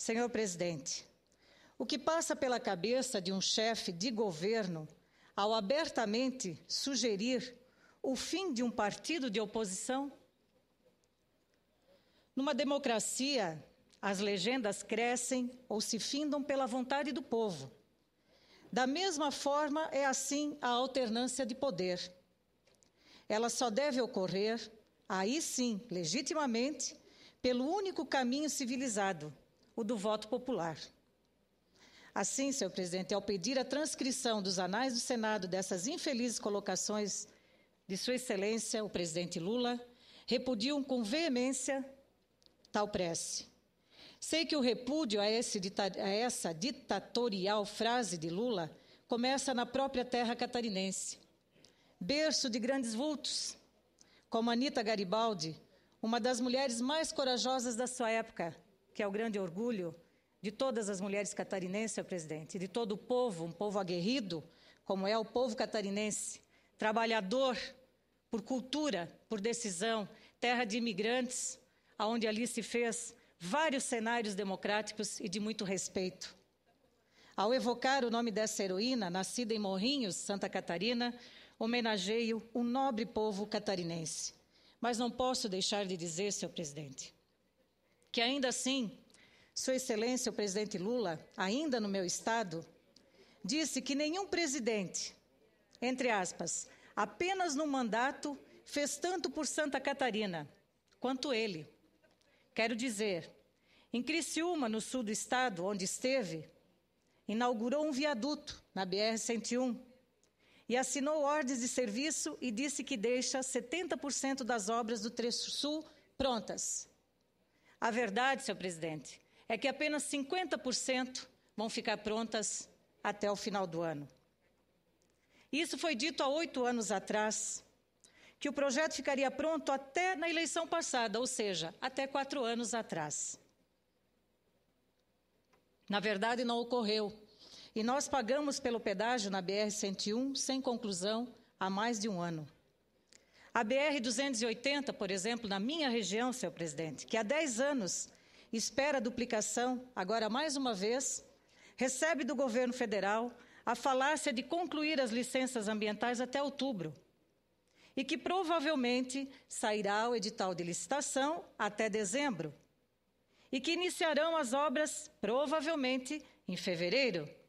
Senhor presidente, o que passa pela cabeça de um chefe de governo ao abertamente sugerir o fim de um partido de oposição? Numa democracia, as legendas crescem ou se findam pela vontade do povo. Da mesma forma, é assim a alternância de poder. Ela só deve ocorrer, aí sim, legitimamente, pelo único caminho civilizado o do voto popular. Assim, senhor presidente, ao pedir a transcrição dos anais do Senado dessas infelizes colocações de Sua Excelência, o presidente Lula, repudiam com veemência tal prece. Sei que o repúdio a, a essa ditatorial frase de Lula começa na própria terra catarinense, berço de grandes vultos, como Anita Garibaldi, uma das mulheres mais corajosas da sua época, que é o grande orgulho de todas as mulheres catarinenses, senhor presidente, de todo o povo, um povo aguerrido, como é o povo catarinense, trabalhador por cultura, por decisão, terra de imigrantes, aonde ali se fez vários cenários democráticos e de muito respeito. Ao evocar o nome dessa heroína, nascida em Morrinhos, Santa Catarina, homenageio um nobre povo catarinense. Mas não posso deixar de dizer, senhor presidente, que ainda assim, Sua Excelência o presidente Lula, ainda no meu estado, disse que nenhum presidente, entre aspas, apenas no mandato, fez tanto por Santa Catarina quanto ele. Quero dizer, em Criciúma, no sul do estado, onde esteve, inaugurou um viaduto na BR-101 e assinou ordens de serviço e disse que deixa 70% das obras do trecho sul prontas. A verdade, senhor presidente, é que apenas 50% vão ficar prontas até o final do ano. Isso foi dito há oito anos atrás, que o projeto ficaria pronto até na eleição passada, ou seja, até quatro anos atrás. Na verdade, não ocorreu. E nós pagamos pelo pedágio na BR-101 sem conclusão há mais de um ano. A BR-280, por exemplo, na minha região, senhor presidente, que há 10 anos espera a duplicação, agora mais uma vez, recebe do governo federal a falácia de concluir as licenças ambientais até outubro e que provavelmente sairá o edital de licitação até dezembro e que iniciarão as obras provavelmente em fevereiro.